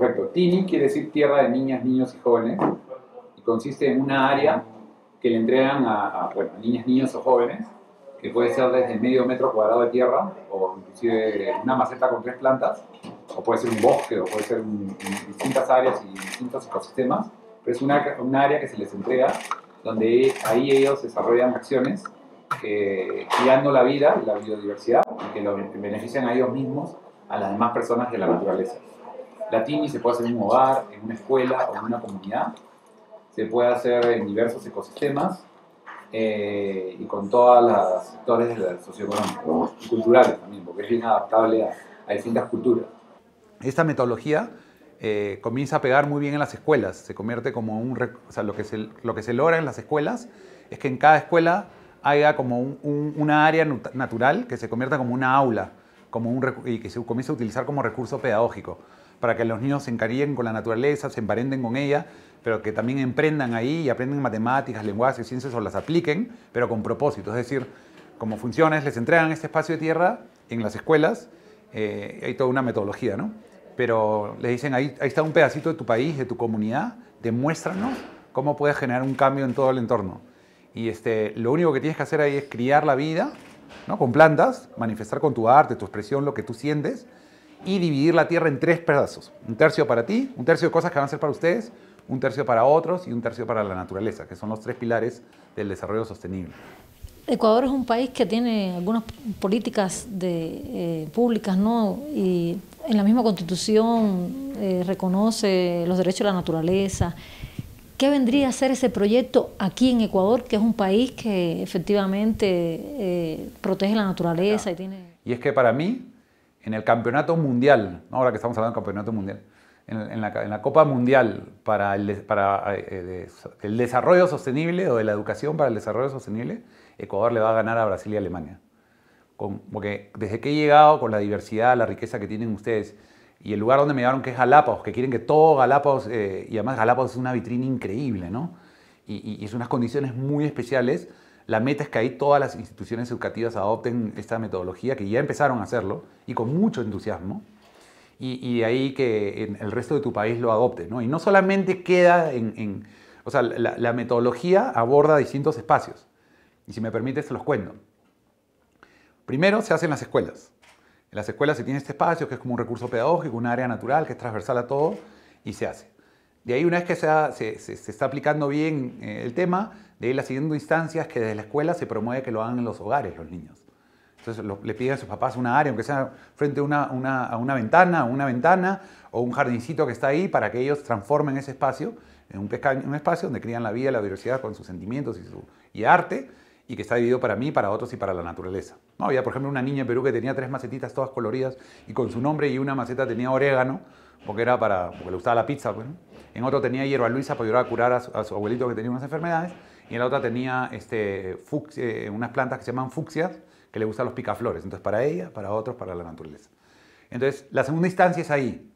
Perfecto. ejemplo, Tini quiere decir tierra de niñas, niños y jóvenes y consiste en una área que le entregan a, bueno, niñas, niños o jóvenes, que puede ser desde medio metro cuadrado de tierra o inclusive una maceta con tres plantas, o puede ser un bosque, o puede ser distintas áreas y distintos ecosistemas, pero es una, un área que se les entrega donde ahí ellos desarrollan acciones eh, la vida, la biodiversidad, y que lo benefician a ellos mismos, a las demás personas de la naturaleza. La TIMI se puede hacer en un hogar, en una escuela o en una comunidad. Se puede hacer en diversos ecosistemas eh, y con todos los sectores socioeconómicos y culturales también, porque es bien adaptable a, distintas culturas. Esta metodología eh, comienza a pegar muy bien en las escuelas. Se convierte como un. O sea, lo que, se, lo que se logra en las escuelas es que en cada escuela haya como un, un, una área natural que se convierta como una aula como un, y que se comience a utilizar como recurso pedagógico para que los niños se encaríen con la naturaleza, se emparenten con ella, pero que también emprendan ahí y aprendan matemáticas, lenguajes ciencias o las apliquen, pero con propósito. Es decir, como funciones, les entregan este espacio de tierra en las escuelas, eh, hay toda una metodología, ¿no? Pero les dicen, ahí, está un pedacito de tu país, de tu comunidad, demuéstranos cómo puedes generar un cambio en todo el entorno. Y este, lo único que tienes que hacer ahí es criar la vida, ¿no? Con plantas, manifestar con tu arte, tu expresión, lo que tú sientes, y dividir la tierra en tres pedazos. Un tercio para ti, un tercio de cosas que van a ser para ustedes, un tercio para otros y un tercio para la naturaleza, que son los tres pilares del desarrollo sostenible. Ecuador es un país que tiene algunas políticas de, eh, públicas, ¿no? Y en la misma constitución eh, reconoce los derechos de la naturaleza. ¿Qué vendría a ser ese proyecto aquí en Ecuador, que es un país que efectivamente eh, protege la naturaleza y tiene... Y es que para mí en el Campeonato Mundial, ahora que estamos hablando del Campeonato Mundial, en, la, Copa Mundial para, el, eh, desarrollo sostenible o de la educación para el desarrollo sostenible, Ecuador le va a ganar a Brasil y Alemania. porque desde que he llegado, con la diversidad, la riqueza que tienen ustedes, y el lugar donde me llevaron que es Galápagos, que quieren que todo Galápagos, eh, y además Galápagos es una vitrina increíble, ¿no? Y, y, y es unas condiciones muy especiales la meta es que ahí todas las instituciones educativas adopten esta metodología, que ya empezaron a hacerlo, y con mucho entusiasmo, y, de ahí que el resto de tu país lo adopte. Y no solamente queda en... o sea, la, metodología aborda distintos espacios. Y si me permites, te los cuento. Primero se en las escuelas. En las escuelas se tiene este espacio que es como un recurso pedagógico, un área natural que es transversal a todo y se hace. De ahí, una vez que se, se, está aplicando bien eh, el tema, de ahí la siguiente instancia es que desde la escuela se promueve que lo hagan en los hogares los niños. Entonces le piden a sus papás una área, aunque sea frente a una, una, a una ventana, una ventana o un jardincito que está ahí, para que ellos transformen ese espacio en un, un espacio donde crían la vida, la diversidad con sus sentimientos y, su, y arte, y que está dividido para mí, para otros y para la naturaleza. No, había, por ejemplo, una niña en Perú que tenía tres macetitas todas coloridas y con su nombre y una maceta tenía orégano, porque era para porque le gustaba la pizza. Pues, ¿no? en otro tenía hierba luisa para ayudar a curar a su, abuelito que tenía unas enfermedades, y en la otra tenía este, eh, unas plantas que se llaman fucsias, que le gustan los picaflores, entonces para ella, para otros, para la naturaleza. Entonces, la segunda instancia es ahí.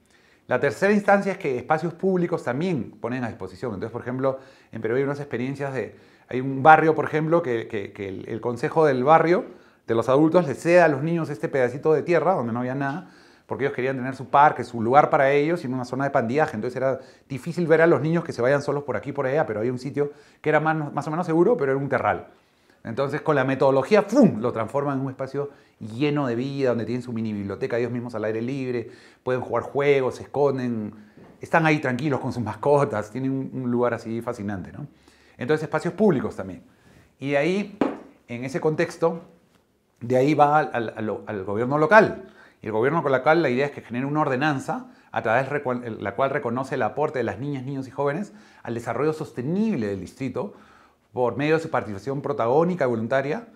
La tercera instancia es que espacios públicos también ponen a disposición. Entonces, por ejemplo, en Perú hay unas experiencias de... Hay un barrio, por ejemplo, que, el, consejo del barrio de los adultos le ceda a los niños este pedacito de tierra donde no había nada porque ellos querían tener su parque, su lugar para ellos y una zona de pandillaje. Entonces era difícil ver a los niños que se vayan solos por aquí por allá, pero había un sitio que era más, o menos seguro, pero era un terral. Entonces con la metodología, ¡fum!, lo transforman en un espacio lleno de vida, donde tienen su mini biblioteca, ellos mismos al aire libre, pueden jugar juegos, se esconden, están ahí tranquilos con sus mascotas, tienen un, lugar así fascinante, ¿no? Entonces espacios públicos también. Y de ahí, en ese contexto, de ahí va al gobierno local y el gobierno con la cual la idea es que genere una ordenanza a través de la cual reconoce el aporte de las niñas, niños y jóvenes al desarrollo sostenible del distrito por medio de su participación protagónica y voluntaria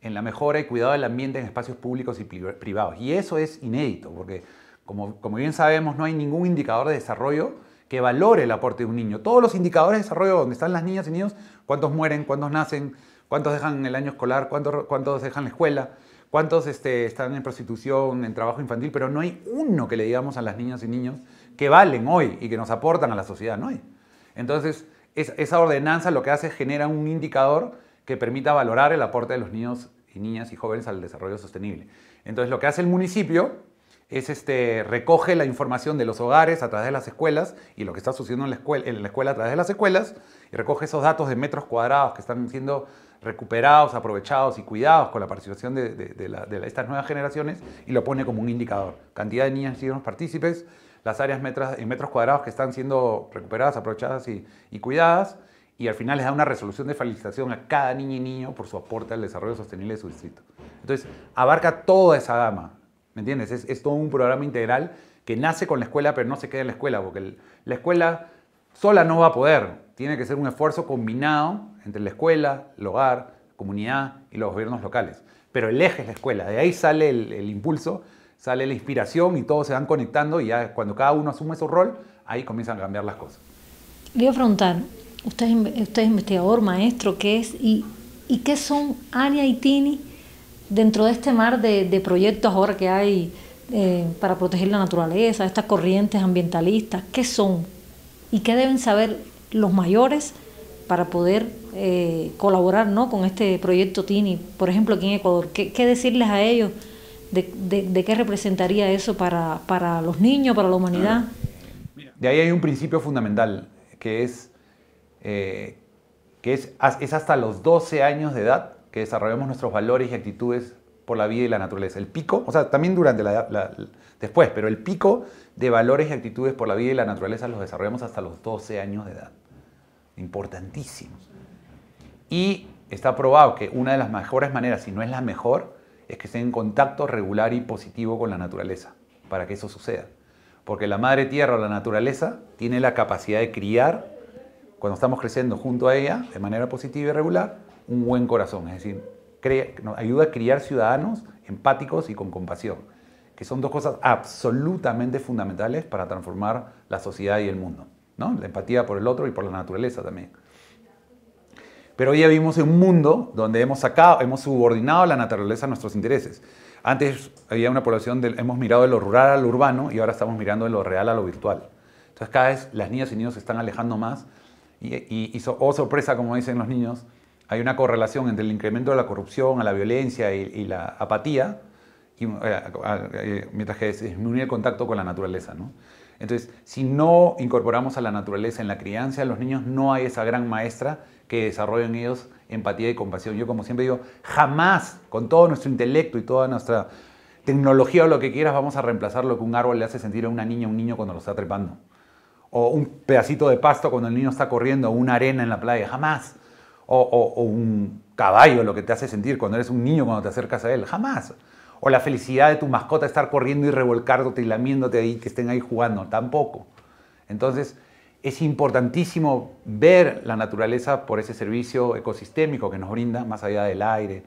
en la mejora y cuidado del ambiente en espacios públicos y privados. Y eso es inédito, porque como, bien sabemos, no hay ningún indicador de desarrollo que valore el aporte de un niño. Todos los indicadores de desarrollo donde están las niñas y niños, cuántos mueren, cuántos nacen, cuántos dejan el año escolar, cuántos, cuántos dejan la escuela, cuántos este, están en prostitución, en trabajo infantil, pero no hay uno que le digamos a las niñas y niños que valen hoy y que nos aportan a la sociedad, no hay. Entonces, esa ordenanza lo que hace es generar un indicador que permita valorar el aporte de los niños y niñas y jóvenes al desarrollo sostenible. Entonces, lo que hace el municipio es este, recoge la información de los hogares a través de las escuelas y lo que está sucediendo en la, escuela, en la escuela a través de las escuelas y recoge esos datos de metros cuadrados que están siendo recuperados, aprovechados y cuidados con la participación de, estas nuevas generaciones y lo pone como un indicador. Cantidad de niñas y niños partícipes, las áreas en metros cuadrados que están siendo recuperadas, aprovechadas y, y cuidadas y al final les da una resolución de felicitación a cada niño y niño por su aporte al desarrollo sostenible de su distrito. Entonces, abarca toda esa gama ¿Me entiendes? Es, todo un programa integral que nace con la escuela, pero no se queda en la escuela, porque la escuela sola no va a poder. Tiene que ser un esfuerzo combinado entre la escuela, el hogar, la comunidad y los gobiernos locales. Pero el eje es la escuela, de ahí sale el, impulso, sale la inspiración y todos se van conectando y ya cuando cada uno asume su rol, ahí comienzan a cambiar las cosas. Le voy a preguntar, usted es, investigador, maestro, ¿qué es? ¿Y, y qué son ARIA y TINI? dentro de este mar de, proyectos ahora que hay eh, para proteger la naturaleza, estas corrientes ambientalistas, ¿qué son? ¿Y qué deben saber los mayores para poder eh, colaborar con este proyecto TINI, por ejemplo, aquí en Ecuador? ¿Qué, decirles a ellos? De, qué representaría eso para, los niños, para la humanidad? De ahí hay un principio fundamental, que es, eh, que es, es hasta los 12 años de edad que desarrollemos nuestros valores y actitudes por la vida y la naturaleza. El pico, o sea, también durante la, edad, después, pero el pico de valores y actitudes por la vida y la naturaleza los desarrollamos hasta los 12 años de edad. Importantísimos. Y está probado que una de las mejores maneras, si no es la mejor, es que estén en contacto regular y positivo con la naturaleza, para que eso suceda. Porque la madre tierra o la naturaleza tiene la capacidad de criar, cuando estamos creciendo junto a ella, de manera positiva y regular, un buen corazón, es decir, nos ayuda a criar ciudadanos empáticos y con compasión, que son dos cosas absolutamente fundamentales para transformar la sociedad y el mundo. ¿no? La empatía por el otro y por la naturaleza también. Pero hoy ya vivimos en un mundo donde hemos sacado, hemos subordinado la naturaleza a nuestros intereses. Antes había una población, de, hemos mirado de lo rural a lo urbano y ahora estamos mirando de lo real a lo virtual. Entonces cada vez las niñas y niños se están alejando más y, oh, sorpresa, como dicen los niños, hay una correlación entre el incremento de la corrupción, a la violencia y, la apatía, eh, eh, mientras que disminuye el contacto con la naturaleza. ¿no? Entonces, si no incorporamos a la naturaleza en la crianza de los niños, no hay esa gran maestra que desarrolle en ellos empatía y compasión. Yo como siempre digo, jamás con todo nuestro intelecto y toda nuestra tecnología o lo que quieras vamos a reemplazar lo que un árbol le hace sentir a una niña o un niño cuando lo está trepando. O un pedacito de pasto cuando el niño está corriendo, o una arena en la playa, jamás o, un caballo lo que te hace sentir cuando eres un niño cuando te acercas a él, jamás. O la felicidad de tu mascota estar corriendo y revolcándote y lamiéndote ahí, que estén ahí jugando, tampoco. Entonces, es importantísimo ver la naturaleza por ese servicio ecosistémico que nos brinda, más allá del aire,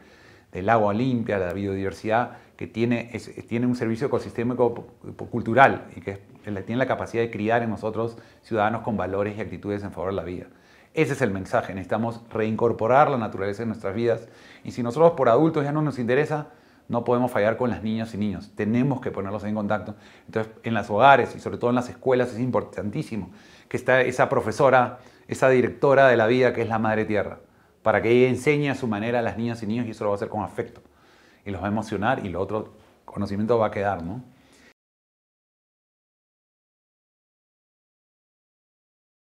del agua limpia, de la biodiversidad, que tiene, tiene un servicio ecosistémico cultural y que tiene la capacidad de criar en nosotros ciudadanos con valores y actitudes en favor de la vida. Ese es el mensaje. Necesitamos reincorporar la naturaleza en nuestras vidas. Y si nosotros por adultos ya no nos interesa, no podemos fallar con las niñas y niños. Tenemos que ponerlos en contacto. Entonces, en los hogares y sobre todo en las escuelas es importantísimo que está esa profesora, esa directora de la vida que es la Madre Tierra, para que ella enseñe a su manera a las niñas y niños y eso lo va a hacer con afecto. Y los va a emocionar y lo otro conocimiento va a quedar, ¿no?